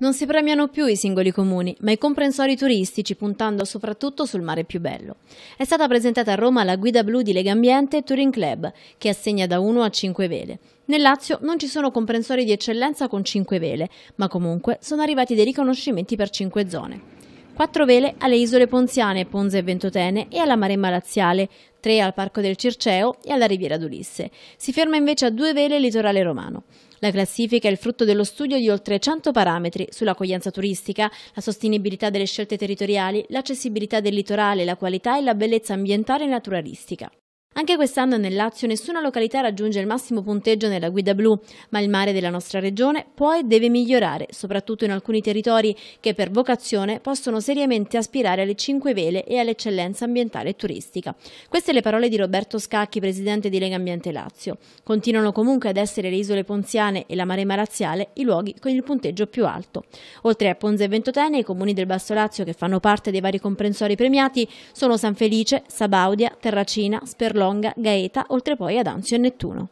Non si premiano più i singoli comuni, ma i comprensori turistici, puntando soprattutto sul mare più bello. È stata presentata a Roma la guida blu di Legambiente Ambiente Touring Club, che assegna da 1 a 5 vele. Nel Lazio non ci sono comprensori di eccellenza con 5 vele, ma comunque sono arrivati dei riconoscimenti per 5 zone. 4 vele alle isole Ponziane, Ponze e Ventotene e alla Maremma Laziale, 3 al Parco del Circeo e alla Riviera d'Ulisse. Si ferma invece a 2 vele il litorale romano. La classifica è il frutto dello studio di oltre 100 parametri sull'accoglienza turistica, la sostenibilità delle scelte territoriali, l'accessibilità del litorale, la qualità e la bellezza ambientale e naturalistica. Anche quest'anno nel Lazio nessuna località raggiunge il massimo punteggio nella guida blu, ma il mare della nostra regione può e deve migliorare, soprattutto in alcuni territori che per vocazione possono seriamente aspirare alle cinque vele e all'eccellenza ambientale e turistica. Queste le parole di Roberto Scacchi, presidente di Lega Ambiente Lazio. Continuano comunque ad essere le isole ponziane e la Maremma Laziale i luoghi con il punteggio più alto. Oltre a Ponza e Ventotene, i comuni del Basso Lazio che fanno parte dei vari comprensori premiati sono San Felice, Sabaudia, Terracina, Sperlò, Stonga, Gaeta, oltre poi ad Anzio e Nettuno.